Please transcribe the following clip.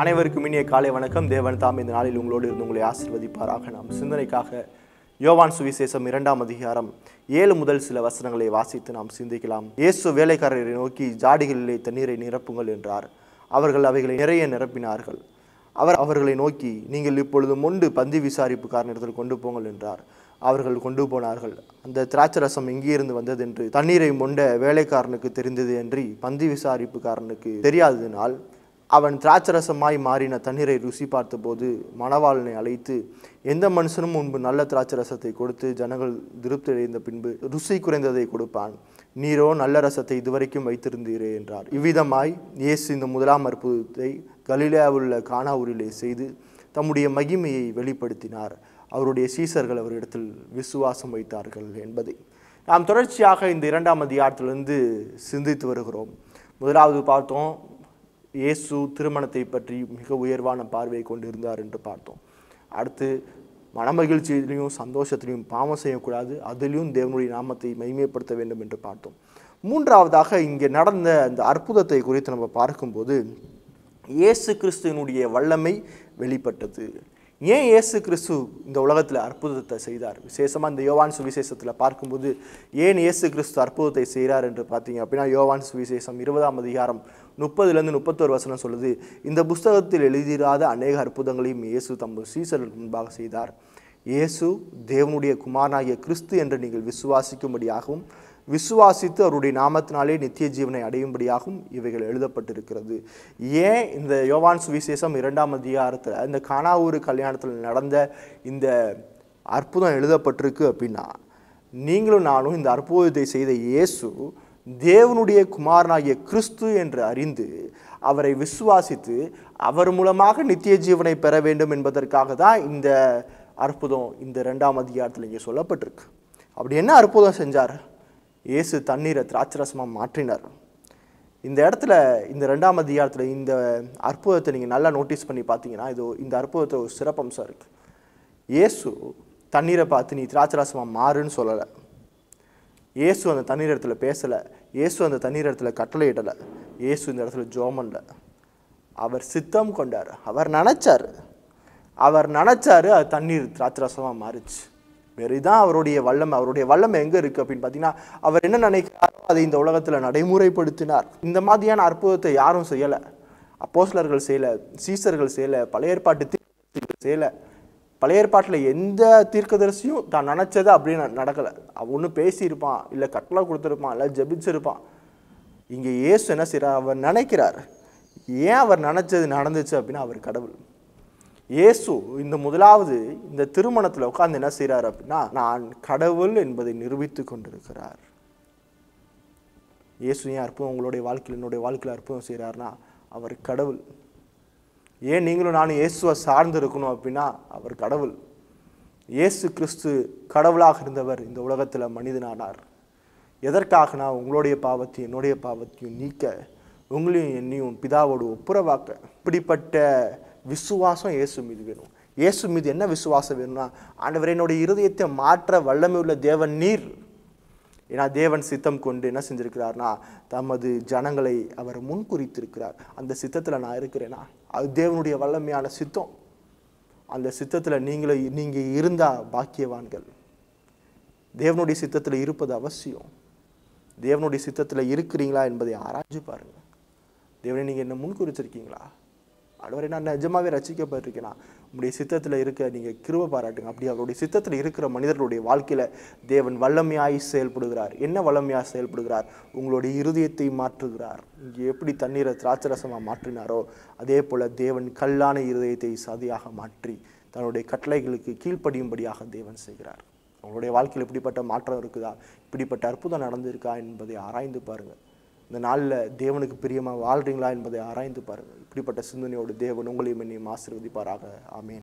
அனைவருக்கும் இனிய காலை வணக்கம் தேவன் தாம் இந்த நாளில் உங்களோடு இருந்து உங்களை ஆசிர்வதிப்பாராக நாம் சிந்தனைக்காக யோவான் சுவிசேஷம் இரண்டாம் அதிகாரம் ஏழு முதல் சில வசனங்களை வாசித்து நாம் சிந்திக்கலாம் இயேசு வேலைக்காரரை நோக்கி ஜாடிகளிலே தண்ணீரை நிரப்புங்கள் என்றார் அவர்கள் அவைகளை நிறைய நிரப்பினார்கள் அவர் அவர்களை நோக்கி நீங்கள் இப்பொழுது மொண்டு பந்தி விசாரிப்புக்காரனிடத்தில் கொண்டு போங்கள் என்றார் அவர்கள் கொண்டு போனார்கள் அந்த திராட்சரசம் இருந்து வந்ததென்று தண்ணீரை மொண்ட வேலைக்காரனுக்கு தெரிந்தது என்று பந்தி விசாரிப்புக்காரனுக்கு தெரியாததினால் அவன் திராட்சரசமாய் மாறின தண்ணீரை ருசி பார்த்தபோது மணவாளனை அழைத்து எந்த மனுஷனும் முன்பு நல்ல திராட்சரசத்தை கொடுத்து ஜனங்கள் திருப்தி அடைந்த பின்பு ருசி குறைந்ததை கொடுப்பான் நீரோ நல்ல ரசத்தை இதுவரைக்கும் வைத்திருந்தீரே என்றார் இவ்விதமாய் இயேசு இந்த முதலாம் அற்புதத்தை கலிலேயாவில் உள்ள கானாவூரிலே செய்து தம்முடைய மகிமையை வெளிப்படுத்தினார் அவருடைய சீசர்கள் அவரிடத்தில் விசுவாசம் வைத்தார்கள் என்பதை நாம் தொடர்ச்சியாக இந்த இரண்டாம் அதிகாரத்திலிருந்து சிந்தித்து வருகிறோம் முதலாவது பார்த்தோம் இயேசு திருமணத்தை பற்றி மிக உயர்வான பார்வையை கொண்டு இருந்தார் என்று பார்த்தோம் அடுத்து மனமகிழ்ச்சியிலையும் சந்தோஷத்திலையும் பாவம் செய்யக்கூடாது அதிலையும் தேவனுடைய நாமத்தை மைமைப்படுத்த வேண்டும் என்று பார்த்தோம் மூன்றாவதாக இங்கே நடந்த அந்த அற்புதத்தை குறித்து நம்ம பார்க்கும்போது இயேசு கிறிஸ்துவனுடைய வல்லமை வெளிப்பட்டது ஏன் இயேசு கிறிஸ்து இந்த உலகத்தில் அற்புதத்தை செய்தார் விசேஷமாக இந்த யோவான் சுவிசேஷத்தில் பார்க்கும்போது ஏன் இயேசு கிறிஸ்து அற்புதத்தை செய்கிறார் என்று பார்த்தீங்க அப்படின்னா யோவான் சுவிசேஷம் இருபதாம் அதிகாரம் முப்பதுலேருந்து முப்பத்தோரு வசனம் சொல்லுது இந்த புஸ்தகத்தில் எழுதிராத அநேக அற்புதங்களையும் இயேசு தம் சீசருக்கு முன்பாக செய்தார் இயேசு தேவனுடைய குமாரனாகிய கிறிஸ்து என்று நீங்கள் விசுவாசிக்கும்படியாகவும் விசுவாசித்து அவருடைய நாமத்தினாலே நித்திய ஜீவனை அடையும்படியாகவும் இவைகள் எழுதப்பட்டிருக்கிறது ஏன் இந்த யோவான் சுவிசேஷம் இரண்டாம் அதிகாரத்தில் இந்த கானாவூர் கல்யாணத்தில் நடந்த இந்த அற்புதம் எழுதப்பட்டிருக்கு அப்படின்னா நீங்களும் நானும் இந்த அற்புதத்தை செய்த இயேசு தேவனுடைய குமாரனாகிய கிறிஸ்து என்று அறிந்து அவரை விசுவாசித்து அவர் மூலமாக நித்திய ஜீவனை பெற வேண்டும் என்பதற்காக தான் இந்த அற்புதம் இந்த ரெண்டாம் அதிகாரத்தில் இங்கே சொல்லப்பட்டிருக்கு அப்படி என்ன அற்புதம் செஞ்சார் இயேசு தண்ணீரை திராட்சரசமாக மாற்றினார் இந்த இடத்துல இந்த ரெண்டாம் அதிகாரத்தில் இந்த அற்புதத்தை நீங்கள் நல்லா நோட்டீஸ் பண்ணி பார்த்தீங்கன்னா இது இந்த அற்புதத்தில் ஒரு சிறப்பம்சம் இருக்குது இயேசு தண்ணீரை பார்த்து நீ திராட்சராசமாக மாறுன்னு சொல்லலை இயேசு அந்த தண்ணீர் இடத்துல பேசலை இயேசு அந்த தண்ணீர் இடத்துல கட்டளையிடலை இயேசு இந்த இடத்துல ஜோமன்ல அவர் சித்தம் கொண்டார் அவர் நினச்சார் அவர் நினச்சார் அது தண்ணீர் திராட்சராசமாக மாறிச்சு இதுதான் அவருடைய வல்லம் அவருடைய வல்லமை எங்கே இருக்குது அப்படின்னு பார்த்தீங்கன்னா அவர் என்ன நினைக்கிறாரோ அதை இந்த உலகத்தில் நடைமுறைப்படுத்தினார் இந்த மாதிரியான அற்புதத்தை யாரும் செய்யலை அப்போஸ்லர்கள் செய்யலை சீசர்கள் செய்யலை பழைய ஏற்பாட்டு செய்யலை பழைய ஏற்பாட்டில் எந்த தீர்க்கதரிசியும் தான் நினச்சதை அப்படியே நடக்கலை ஒன்று பேசியிருப்பான் இல்லை கட்டளை கொடுத்துருப்பான் இல்லை ஜபிச்சிருப்பான் இங்கே இயேசு என்ன செய்கிறார் அவர் நினைக்கிறார் ஏன் அவர் நினச்சது நடந்துச்சு அப்படின்னா அவர் கடவுள் இயேசு இந்த முதலாவது இந்த திருமணத்தில் உட்காந்து என்ன செய்கிறார் அப்படின்னா நான் கடவுள் என்பதை நிரூபித்து கொண்டிருக்கிறார் இயேசு ஏன் அற்புதம் உங்களுடைய வாழ்க்கையில் என்னுடைய வாழ்க்கையில் அற்புதம் செய்கிறார்னா அவர் கடவுள் ஏன் நீங்களும் நானும் இயேசுவை சார்ந்து இருக்கணும் அப்படின்னா அவர் கடவுள் இயேசு கிறிஸ்து கடவுளாக இருந்தவர் இந்த உலகத்தில் மனிதனானார் எதற்காகனா உங்களுடைய பாவத்தையும் என்னுடைய பாவத்தையும் நீக்க உங்களையும் என்னையும் பிதாவோடு ஒப்புரவாக்க இப்படிப்பட்ட விசுவாசம் இயேசு மீது வேணும் இயேசு மீது என்ன விசுவாசம் வேணும்னா ஆண்டவர் என்னுடைய இருதயத்தை மாற்ற வல்லமை உள்ள தேவன் நீர் ஏன்னா தேவன் சித்தம் கொண்டு என்ன செஞ்சிருக்கிறார்னா தமது ஜனங்களை அவர் முன்குறித்திருக்கிறார் அந்த சித்தத்தில் நான் இருக்கிறேன்னா அது தேவனுடைய வல்லமையான சித்தம் அந்த சித்தத்தில் நீங்களே நீங்கள் இருந்தால் பாக்கியவான்கள் தேவனுடைய சித்தத்தில் இருப்பது அவசியம் தேவனுடைய சித்தத்தில் இருக்கிறீங்களா என்பதை ஆராய்ச்சி பாருங்கள் தேவனை நீங்கள் என்ன முன்குறிச்சிருக்கீங்களா ஆண்டவரை நான் நிஜமாகவே ரசிக்கப்பட்டிருக்கேனா உங்களுடைய சித்தத்தில் இருக்க நீங்கள் கிருவ பாராட்டுங்க அப்படி அவருடைய சித்தத்தில் இருக்கிற மனிதர்களுடைய வாழ்க்கையில் தேவன் வல்லமையாய் செயல்படுகிறார் என்ன வல்லமையாக செயல்படுகிறார் உங்களுடைய இருதயத்தை மாற்றுகிறார் இங்கே எப்படி தண்ணீரை திராட்சரசமாக மாற்றினாரோ அதே போல் தேவன் கல்லான இருதயத்தை சதியாக மாற்றி தன்னுடைய கட்டளைகளுக்கு கீழ்ப்படியும்படியாக தேவன் செய்கிறார் உங்களுடைய வாழ்க்கையில் இப்படிப்பட்ட மாற்றம் இருக்குதா இப்படிப்பட்ட அற்புதம் நடந்திருக்கா என்பதை ஆராய்ந்து பாருங்கள் இந்த நாளில் தேவனுக்கு பிரியமாக வாழ்கிறீங்களா என்பதை ஆராய்ந்து பாருங்கள் இப்படிப்பட்ட சிந்தனையோடு தேவன் உங்களையும் என்னையும் ஆசிர்வதிப்பாராக ஆமேன்